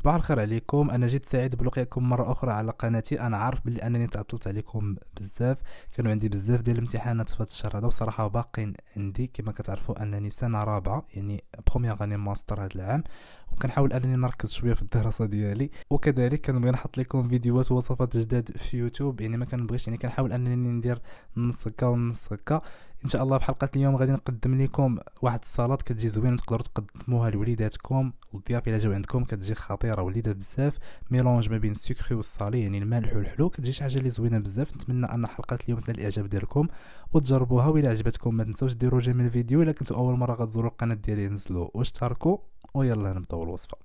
صباح الخير عليكم انا جيت سعيد بلقيكم مره اخرى على قناتي انا عارف بلي انني تعطلت عليكم بزاف كانوا عندي بزاف ديال الامتحانات في هذا الشهر هذا وصراحه باقين عندي كما كتعرفوا انني سنه رابعه يعني بروميير اني ماستر هذا العام وكنحاول انني نركز شويه في الدراسه ديالي وكذلك كنبغي نحط لكم فيديوهات ووصفات جداد في يوتيوب يعني ما كنبغيش يعني كنحاول انني ندير نص هكا ونص هكا ان شاء الله في حلقه اليوم غادي نقدم لكم واحد الصلاط كتجي زوينه تقدروا تقدموها لوليداتكم الضياف الى جاو عندكم كتجي خطيره وليده بزاف ميلونج ما بين السكري والصالي يعني المالح والحلو كتجي شي حاجه اللي زوينه بزاف نتمنى ان حلقه اليوم تنال الاعجاب ديالكم وتجربوها وإلا عجبتكم ما تنساوش ديروا جيم الفيديو الا كنتو اول مره غتزوروا القناه ديالي نزلوا واشتركوا ويلا نبداو الوصفه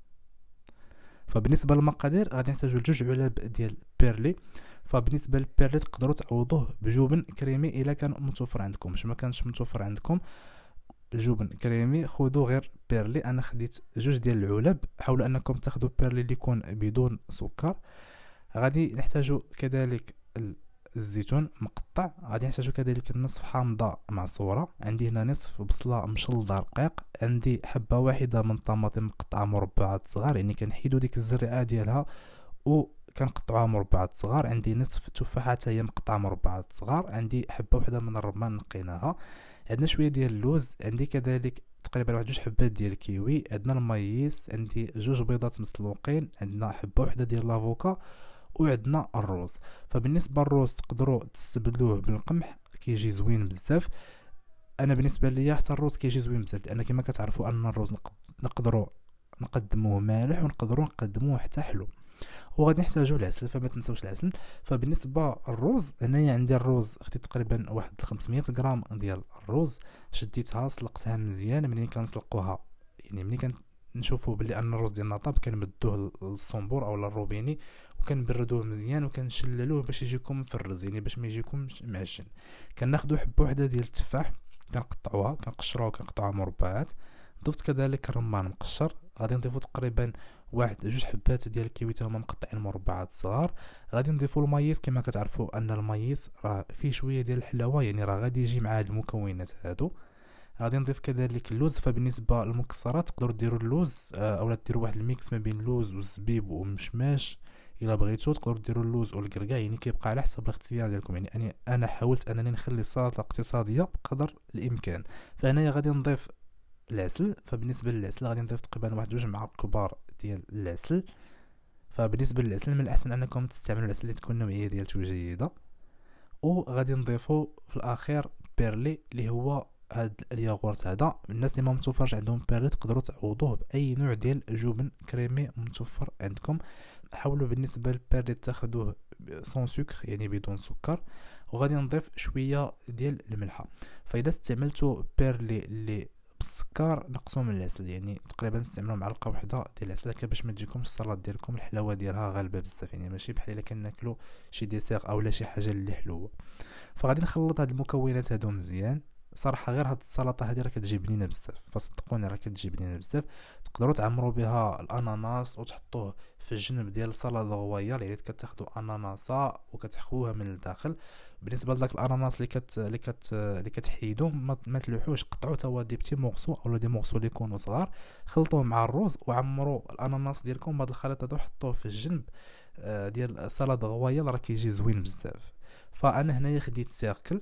فبالنسبه للمقادير غادي نحتاجو جوج علب ديال بيرلي فبالنسبه للبيرلي تقدروا تعوضوه بجبن كريمي الا كان متوفر عندكم ما كانش متوفر عندكم الجبن كريمي خذوا غير بيرلي انا خديت جوج ديال العلب حاولوا انكم تاخذوا بيرلي اللي يكون بدون سكر غادي نحتاجو كذلك الزيتون مقطع غادي نحتاجو كذلك نصف حامضه معصوره عندي هنا نصف بصله مشلضه رقيق عندي حبه واحده من طماطم مقطعه مربعات صغار يعني كنحيدو ديك الزرعه ديالها و كنقطعوها مربعات صغار عندي نصف تفاحه حتى هي مقطعه مربعات صغار عندي حبه وحده من الرمان نقيناها عندنا شويه ديال اللوز عندي كذلك تقريبا واحد جوج حبات ديال الكيوي عندنا المايس عندي جوج بيضات مسلوقين عندنا حبه وحده ديال لافوكا وعندنا الروز فبالنسبه للروز تقدروا تستبدلوه بالقمح كيجي زوين بزاف انا بالنسبه ليا حتى الروز كيجي زوين بزاف لان كما كتعرفوا ان الروز نقدروا نقدموه مالح ونقدروا نقدموه حتى حلو وغادي نحتاجو العسل فما تنساوش العسل فبالنسبه للروز هنايا عندي الروز خديت تقريبا واحد 500 غرام ديال الروز شديتها سلقتها مزيان ملي كنسلقوها يعني ملي كنشوفوا بلي ان الروز ديالنا طاب كنمدوه للصنبور او للروبيني وكنبردوه مزيان وكنشللوه باش يجيكم مفرز يعني باش ما يجيكمش معجن كناخذوا حبه وحده ديال التفاح كنقطعوها كنقشروها كنقطعوها مربعات ضفت كذلك رمان مقشر غادي نضيفو تقريبا واحد جوج حبات ديال الكيوي هما مقطعين مربعات صغار غادي نضيفو المايس كما كتعرفوا ان المايس راه فيه شويه ديال الحلاوه يعني راه غادي يجي مع هاد المكونات هادو غادي نضيف كذلك اللوز فبالنسبه للمكسرات تقدروا ديروا اللوز آه، اولا ديروا واحد الميكس ما بين اللوز والزبيب والمشماش الا بغيتو تقدروا ديروا اللوز او الكركاع يعني كيبقى على حسب الاختيار ديالكم يعني انا انا حاولت انني نخلي السلطه اقتصاديه بقدر الامكان فهنايا غادي نضيف العسل فبالنسبه للعسل غادي نضيف تقريبا واحد جوج معالق كبار ديال العسل فبالنسبه للعسل من الاحسن انكم تستعملوا العسل اللي تكون النوعيه ديالته جيده وغادي نضيفو في الاخير بيرلي اللي هو هاد الياغورت هذا الناس اللي ما متوفرش عندهم بيرلي تقدروا تعوضوه باي نوع ديال جبن كريمي متوفر عندكم حاولوا بالنسبه للبيرلي تاخذوه سون سكر يعني بدون سكر وغادي نضيف شويه ديال الملحه فاذا استعملتوا بيرلي اللي بالسكر نقصوا من العسل يعني تقريبا استعملوا معلقه واحده ديال العسل هكا باش ما تجيكمش السلطه ديالكم الحلاوه ديالها غالبه بزاف يعني ماشي بحال الا كناكلو شي ديسير اولا شي حاجه اللي حلوه فغادي نخلط هاد المكونات هادو مزيان صراحه غير هاد السلطه هادي راه كتجيب بنينه بزاف فصدقوني راه كتجيب بنينه بزاف تقدروا تعمروا بها الاناناس وتحطوه في الجنب ديال السلطه الغويال يعني كتاخذوا اناناسا وكتحكوها من الداخل بالنسبه لذاك الاناناس اللي كت اللي كت اللي كتحيدو ما تلوحوش قطعوا هو دي بتي مورسو اولا دي مورسو اللي يكونوا صغار خلطوه مع الروز وعمروا الاناناس ديالكم بهذا الخليط هذا وحطوه في الجنب آه، ديال السلطه الغويال راه كيجي زوين بزاف فانا هنايا خديت سيركل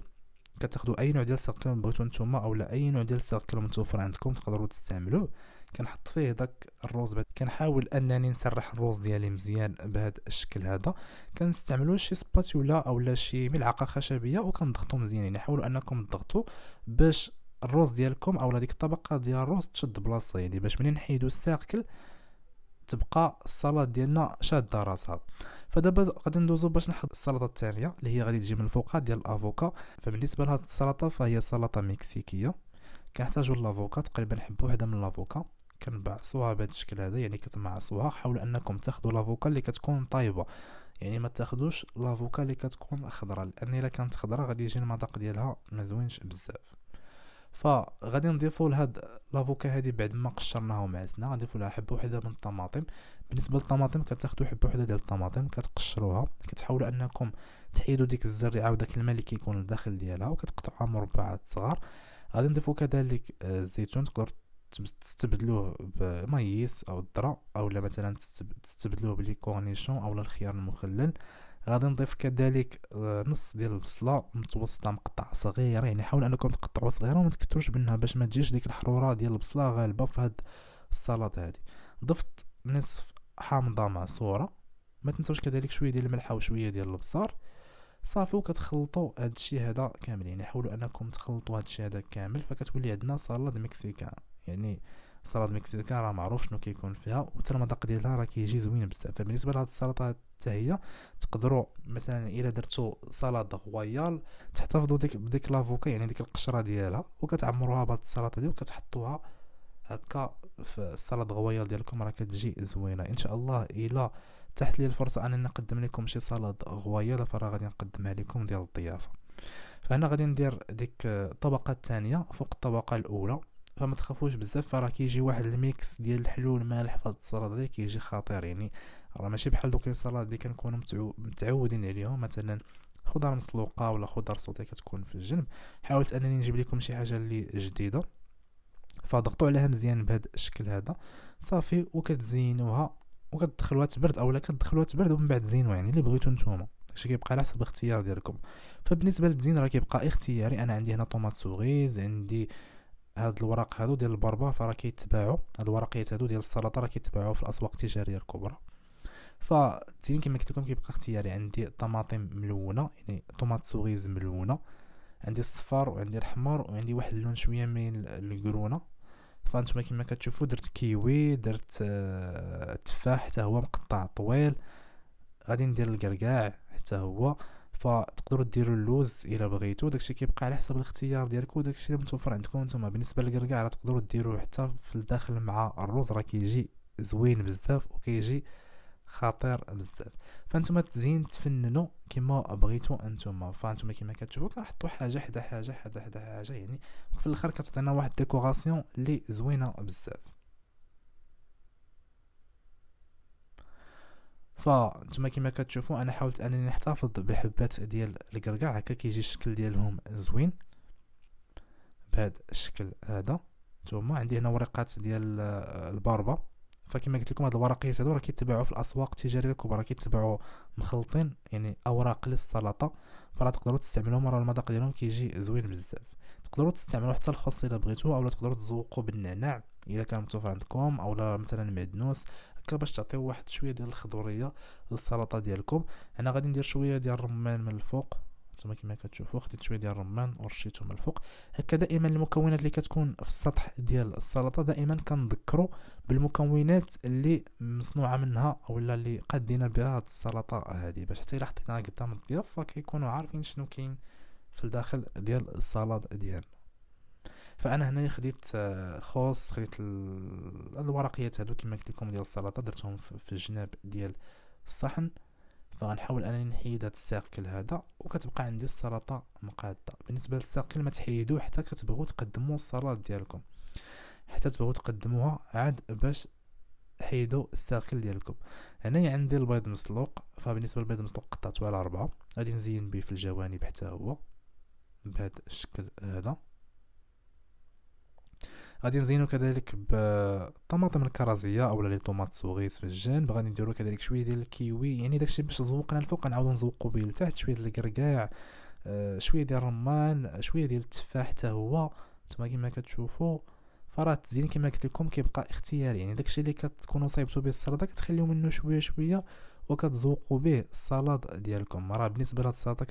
كتاخذوا اي نوع ديال سيركل بغيتو نتوما اولا اي نوع ديال سيركل متوفر عندكم تقدروا تستعملوه كنحط فيه داك الروز بعد كنحاول انني نسرح الروز ديالي مزيان بهذا الشكل هذا كنستعملوا شي سباتولا اولا شي ملعقه خشبيه وكنضغطوا مزيان يعني حاولوا انكم تضغطوا باش الروز ديالكم اولا ديك الطبقه ديال الروز تشد بلاصتها يعني باش منين نحيدوا السيركل تبقى الصلاه ديالنا شاده راسها فدابا غادي ندوزو باش نحضر السلطه الثانيه اللي هي غادي تجي من الفوق ديال الافوكا فبالنسبه لهاد السلطه فهي سلطه مكسيكيه كنحتاجو الافوكا تقريبا حبه وحده من الافوكا كنبعصوها بهذا الشكل هذا يعني كتمعصوها حاول انكم تاخذوا الافوكا اللي كتكون طايبه يعني ما تاخذوش لافوكا اللي كتكون خضراء لان الا كانت خضراء غادي يجي المذاق ديالها ما زوينش بزاف فغادي نضيفو لهاد لافوكا هادي بعد ما قشرناها ومعزنا غنضيفو لها حبه وحده من الطماطم بالنسبه للطماطم كتاخذوا حبه وحده ديال الطماطم كتقشروها كتحاولوا انكم تحيدوا ديك الزريعه وداك الماء اللي كيكون الداخل ديالها وكتقطعوها مربعات صغار غادي نضيفو كذلك الزيتون آه، تقدر تستبدلوه بمايس او الذره او لا مثلا تستبدلوه بالكورنيشون او الخيار المخلل غادي نضيف كذلك آه، نص ديال البصله متوسطه مقطع صغيره يعني حاول انكم تقطعوا صغيره وما تكثروش منها باش ما تجيش ديك الحروره ديال البصله غالبه في هاد السلطه هادي ضفت نصف حامضه معصوره ما تنساوش كذلك شويه ديال الملحه وشويه ديال البصار صافي وكتخلطوا هادشي هذا كامل يعني حاولوا انكم تخلطوا هادشي هذا كامل فكتولي عندنا سلطه مكسيكان يعني سلطه مكسيكان راه معروف شنو كيكون فيها وحتى المذاق ديالها راه كيجي زوين بزاف فبالنسبه لهاد السلطه حتى هي تقدروا مثلا الا درتو سلطه غويال تحتفظوا ديك بديك لافوكا يعني ديك القشره ديالها وكتعمروها بهاد السلطه دي وكتحطوها هكا في السلطه غويال ديالكم راه كتجي زوينه ان شاء الله الا تحت لي الفرصه انني نقدم لكم شي سلطه غويال فراه غادي نقدمها لكم ديال الضيافه فهنا غادي ندير ديك الطبقه الثانيه فوق الطبقه الاولى فما تخافوش بزاف راه كيجي واحد الميكس ديال الحلول مع فهاد السلطه هذه كيجي خطير يعني راه ماشي بحال دوك السلطات اللي كنكونوا متعودين عليهم مثلا خضر مسلوقه ولا خضر صوتيه كتكون في الجنب حاولت انني نجيب لكم شي حاجه اللي جديده فضغطوا عليها مزيان بهذا الشكل هذا صافي وكتزينوها وكتدخلوها تبرد اولا كتدخلوها تبرد ومن بعد زينوها يعني اللي بغيتو نتوما داكشي كيبقى على حسب الاختيار ديالكم فبالنسبه للزين راه كيبقى اختياري انا عندي هنا طوماط سوغيز عندي هاد الوراق هادو ديال البربا فراه كيتباعوا هاد الورقيات هادو ديال السلطه راه كيتباعوا في الاسواق التجاريه الكبرى فالتين كما قلت لكم كيبقى اختياري عندي طماطم ملونه يعني طوماط سوغيز ملونه عندي الصفار وعندي الاحمر وعندي واحد اللون شويه من الكرونه فانتما كما كتشوفوا درت كيوي درت آه، تفاح حتى هو مقطع طويل غادي ندير الكركاع حتى هو فتقدروا ديروا اللوز الى بغيتو داكشي كيبقى على حسب الاختيار ديالكم داكشي اللي متوفر عندكم نتوما بالنسبه للكركاع راه تقدروا ديروه حتى في الداخل مع الرز راه كيجي زوين بزاف وكيجي خطير بزاف فانتوما تزين تفننوا كما بغيتو انتوما فانتوما كما كتشوفوا كنحطوا حاجه حدا حاجه حدا حدا حاجه يعني في الاخر كتعطينا واحد ديكوراسيون اللي زوينه بزاف فانتم كما كتشوفوا انا حاولت انني نحتفظ بالحبات ديال الكركاع هكا كيجي الشكل ديالهم زوين بهذا الشكل هذا ثم عندي هنا ورقات ديال آه، الباربا فكما قلت لكم هاد الورقيات هادو راه كيتباعوا في الاسواق التجاريه الكبرى كيتباعوا مخلطين يعني اوراق للسلطه فراه تقدروا تستعملوهم راه المذاق ديالهم كيجي زوين بزاف تقدروا تستعملوا حتى الخص الا بغيتوا اولا تقدروا تزوقوا بالنعناع الا كان متوفر عندكم اولا مثلا معدنوس هكا باش تعطيو واحد شويه ديال الخضوريه للسلطه ديالكم انا غادي ندير شويه ديال الرمان من الفوق نتوما كما كتشوفوا خديت شويه ديال الرمان ورشيته من الفوق هكا دائما المكونات اللي كتكون في السطح ديال السلطه دائما كنذكروا بالمكونات اللي مصنوعه منها لا اللي قادينا بها هاد السلطه هذه باش حتى الا حطيناها قدام الضياف كيكونو عارفين شنو كاين في الداخل ديال السلطه ديالنا فانا هنا خديت آه، خوص خديت الورقيات هادو كما قلت لكم ديال السلطه درتهم في الجناب ديال الصحن فغنحاول انني نحيد هذا الساقل هذا وكتبقى عندي السلطه مقاده بالنسبه للساقل ما تحيدوه حتى كتبغوا تقدموا السلطه ديالكم حتى تبغوا تقدموها عاد باش حيدوا الساقل ديالكم هنايا عندي البيض مسلوق فبالنسبه للبيض المسلوق قطعته على اربعه غادي نزين به في الجوانب حتى هو بهذا الشكل هذا غادي نزينو كذلك بالطماطم الكرزيه اولا لي طوماط صغي في الجنب غادي نديرو كذلك شويه ديال الكيوي يعني داكشي باش زوقنا الفوق نعاودو نزوقو به لتحت شويه ديال الكركاع آه شويه ديال الرمان شويه ديال التفاح حتى هو نتوما كما كتشوفوا فراه التزيين كما قلت لكم كيبقى اختياري يعني داكشي اللي كتكونوا صايبتو به السلطه كتخليو منه شويه شويه وكتذوقوا به السلطه ديالكم راه بالنسبه لهاد السلطه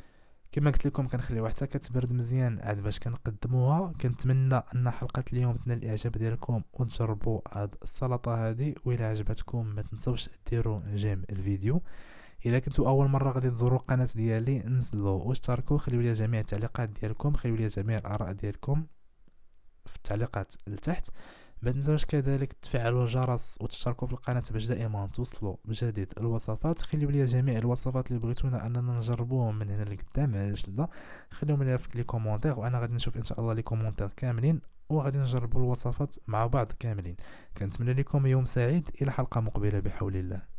كما قلت لكم كنخليوها حتى كتبرد مزيان عاد باش كنقدموها كنتمنى ان حلقه اليوم تنال الاعجاب ديالكم وتجربوا هاد السلطه هادي وإلا عجبتكم ما تنساوش ديروا جيم الفيديو الا كنتو اول مره غادي تزوروا القناه ديالي نزلوا واشتركوا خليو لي جميع التعليقات ديالكم خليو لي جميع الاراء ديالكم في التعليقات لتحت ما تنساوش كذلك تفعلوا الجرس وتشتركوا في القناة باش دائما توصلوا بجديد الوصفات خليوا لي جميع الوصفات اللي بغيتونا اننا نجربوهم من هنا لقدام علاش لا خليهم لي في لي كومونتير وانا غادي نشوف ان شاء الله لي كومونتير كاملين وغادي نجربوا الوصفات مع بعض كاملين كنتمنى لكم يوم سعيد الى حلقة مقبلة بحول الله